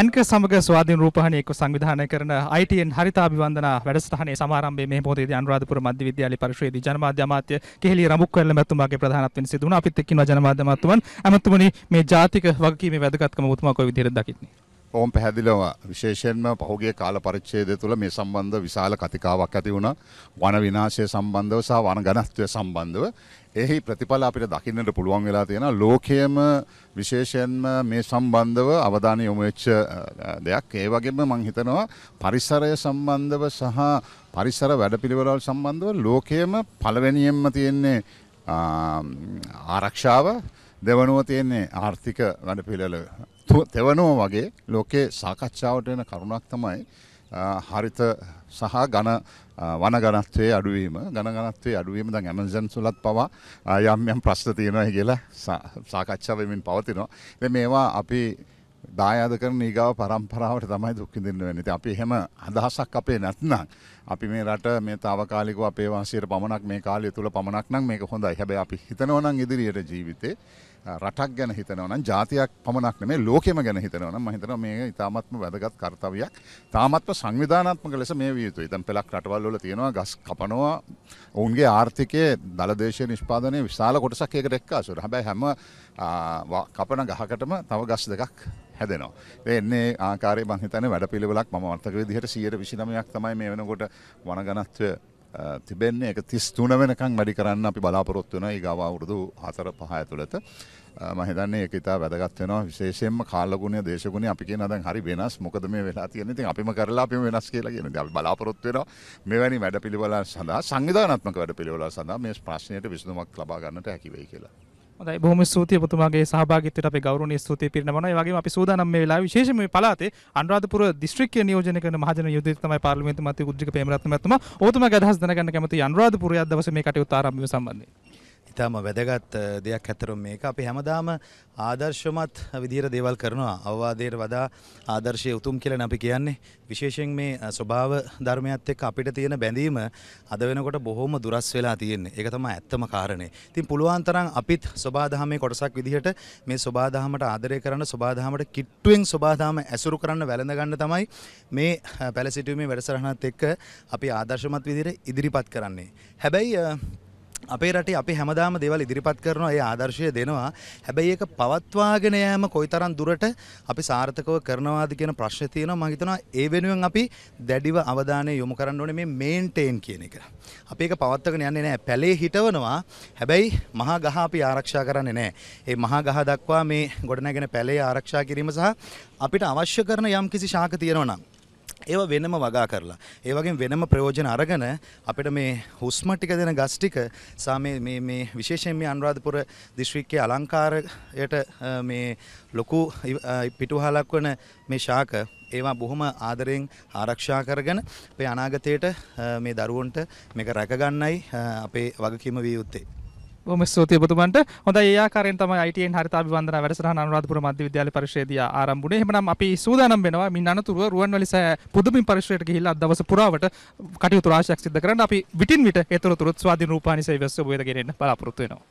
ඇන්ක සමග ස්වාධීන රූපහණි එක්ව සංවිධානය කරන ITN හරිතාභිවන්දනා වැඩසටහනේ සමාරම්භයේ මේ පොතේදී අනුරාධපුර මධ්‍ය විද්‍යාලය පරිශ්‍රයේදී ජනමාධ්‍ය අමාත්‍ය කෙහෙලි රමුක්වැල්ල මැතිතුමාගේ ප්‍රධානත්වයෙන් සිදු වුණා. අපිත් එක්කිනවා ජනමාධ්‍ය අමාත්‍යවන්. අමාත්‍යමනි මේ ජාතික වගකීමේ වැදගත්කම ඔබතුමා කොයි විදිහට දකින්නේ? ඔවුන් පැහැදිලව විශේෂයෙන්ම පහුගේ කාල පරිච්ඡේදය තුළ මේ සම්බන්ධ විශාල කතිකාවක් ඇති වුණා වන විනාශය සම්බන්ධව සහ වන ඝනත්වය සම්බන්ධව එහි ප්‍රතිඵල අපිට දකින්නට පුළුවන් වෙලා තියෙනවා ලෝකයේම විශේෂයෙන්ම මේ සම්බන්ධව අවධානය යොමු වෙච්ච දෙයක් ඒ වගේම මම හිතනවා පරිසරය සම්බන්ධව සහ පරිසර වැඩපිළිවෙළ සම්බන්ධව ලෝකයේම පළවෙනියෙන්ම තියෙන්නේ ආරක්ෂාව දෙවනුව තියෙන්නේ ආර්ථික වැඩ පිළිවෙල තෙවනුව වගේ ලෝකයේ සාකච්ඡාවට එන කරුණක් තමයි හරිත සහ ඝන වන ඝනත්වයේ අඩුවීම ඝන ඝනත්වයේ අඩුවීම දැන් ඇමසන් සුලත් පවා යම් යම් ප්‍රශ්න තියෙනවා කියලා සාකච්ඡා වෙමින් පවතිනවා. ඉතින් මේවා අපි දායාද කරන ඒගාව පරම්පරාවට තමයි දුක්කිදින්න වෙන අපි හෙම අදහසක් අපේ නැත්නම් අපි මේ රට මේ තාවකාලික අපේ වාසියට පමණක් මේ කාලය තුළ පමණක් නම් මේක හොඳයි හැබැයි අපි හිතනවනම් ඉදිරියට ජීවිතේ රටක් ගැන හිතනවනම් ජාතියක් පමණක් නෙමේ ලෝකෙම ගැන හිතනවනම් මම හිතනවා මේ ඉතාමත්ම වැදගත් කර්තව්‍යයක් තාමත්ම සංවිධානාත්මක ලෙස මේ විය යුතුයි. දැන් පළක් රටවල් වල තියෙනවා ගස් කපනවා ඔවුන්ගේ ආර්ථිකයේ දල දේශීය නිෂ්පාදනයේ විශාල කොටසක් ඒකට එක්ක අසුර. හැබැයි හැම කපන ගහකටම තව ගස් දෙකක් හැදෙනවා. එන්නේ ආකාරය බංහිතන වැඩ පිළිවෙලක් ම අර්ථක දිහට සියයට විසිනමයක් තමයි මේ වෙනකොට වනගනත්වය තිබෙන්නේ එක තිස් තුන වෙනකං වැඩි කරන්න අපි බලාපොරොත්තු වන ගව අවුරුදු හතර පහය තුළත මහිතන්නේ එක ඉතා වැදගත්වෙනවා විශේෂෙන්ම කාලගුණය දේශගුණ අපි කිය නදන් හරි වෙනස් මොකද මේ වෙලා තියෙන ති අපිම කරලා අපිම වෙනස් කියලා කියන ද බලාපොරොත්වෙන මෙවැනි වැඩ පිළිවල සඳහා සංවිධානත්මක වැඩ පිළිවල සඳහා මේ ප්‍රශ්නයට විසඳුමක් ලබාගන්නට හැකිවයි කියලා. හොඳයි බොහොම ස්තුතියි ඔබතුමාගේ සහභාගීත්වයට අපි ගෞරවනීය ස්තුතිය පිරිනමනවා. ඒ වගේම අපි සූදානම් මේ වෙලාවේ විශේෂයෙන්ම මේ පළාතේ අනුරාධපුර දිස්ත්‍රික්කය නියෝජනය කරන මහජන යුද්ධය තමයි පාර්ලිමේන්තු මන්ත්‍රී උද්දික ප්‍රේමරත්න මැතිතුමා. ඔබතුමාගේ අදහස් දැනගන්න කැමතියි අනුරාධපුරය අද දවසේ මේ කටයුතු ආරම්භ වීම සම්බන්ධයෙන්. ඉතාම වැදගත් දෙයක් ඇතරම් මේක අපි හැමදාම ආදර්ශමත් විදිහට දේවල් කරනවා අවවාදයට වඩා ආදර්ශය උතුම් කියලා අපි කියන්නේ විශේෂයෙන් මේ ස්වභාව ධර්මයත් එක්ක අපිට තියෙන බැඳීම අද වෙනකොට බොහොම දුරස් වෙලා තියෙන්නේ ඒක තමයි ඇත්තම කාරණේ ඉතින් පුළුවන් තරම් අපිත් සබාධහමේ කොටසක් විදිහට මේ සබාධහමට ආදරය කරන්න සබාධහමට කිට්ටුවෙන් සබාධහම ඇසුරු කරන්න වැළඳ ගන්න තමයි මේ පැලසිටීමේ වැඩසටහනත් එක්ක අපි ආදර්ශමත් විදිහට ඉදිරිපත් කරන්නේ හැබැයි අපේ රටේ අපි හැමදාම දේවල් ඉදිරිපත් කරනවා ඒ ආදර්ශය දෙනවා හැබැයි ඒක පවත්වාගෙන යෑම කොයිතරම් දුරට අපි සාර්ථකව කරනවාද කියන ප්‍රශ්නේ තියෙනවා මම හිතනවා ඒ වෙනුවෙන් අපි දැඩිව අවධානය යොමු කරන්න ඕනේ මේ මේන්ටේන් කියන එක. අපි ඒක පවත්වාගෙන යන්නේ නැහැ. පැලේ හිටවනවා. හැබැයි මහා ගහ අපි ආරක්ෂා කරන්නේ නැහැ. ඒ මහා ගහ දක්වා මේ ගොඩනැගෙන පැලේ ආරක්ෂා කිරීම සහ අපිට අවශ්‍ය කරන යම්කිසි ශාක තියෙනවා නම් ඒව වෙනම වගා කරලා ඒ වගේ වෙනම ප්‍රයෝජන අරගෙන අපිට මේ හුස්ම ටික දෙන ගස් ටික සා මේ මේ මේ විශේෂයෙන් මේ අනුරාධපුර දිස්ත්‍රික්කයේ අලංකාරයට මේ ලොකු පිටුහලක් වන මේ ශාක ඒවා බොහොම ආදරයෙන් ආරක්ෂා කරගෙන අපේ අනාගතයට මේ දරුවන්ට මේක රැකගන්නයි අපේ වගකීම විය යුත්තේ බොහොම ස්තුතියි ඔබතුමන්ට. හොඳයි ඒ ආකාරයෙන් තමයි ITN හරිතාභිවන්දන වැඩසටහන අනුරාධපුර මධ්‍ය විද්‍යාලය පරිශ්‍රයේදී ආරම්භ වුණේ. එහෙනම් අපි සූදානම් වෙනවා මින් අනතුරුව රුවන්වැලි සෑ පුදුමින් පරිශ්‍රයට ගිහිල්ලා දවස පුරාවට කටයුතු රාශියක් සිදු කරන්න අපි විටින් විට ඒතරතුරුත් ස්වාධීන රූපානි සේවස් ඔබ වෙත ගෙනෙන්න බලාපොරොත්තු වෙනවා.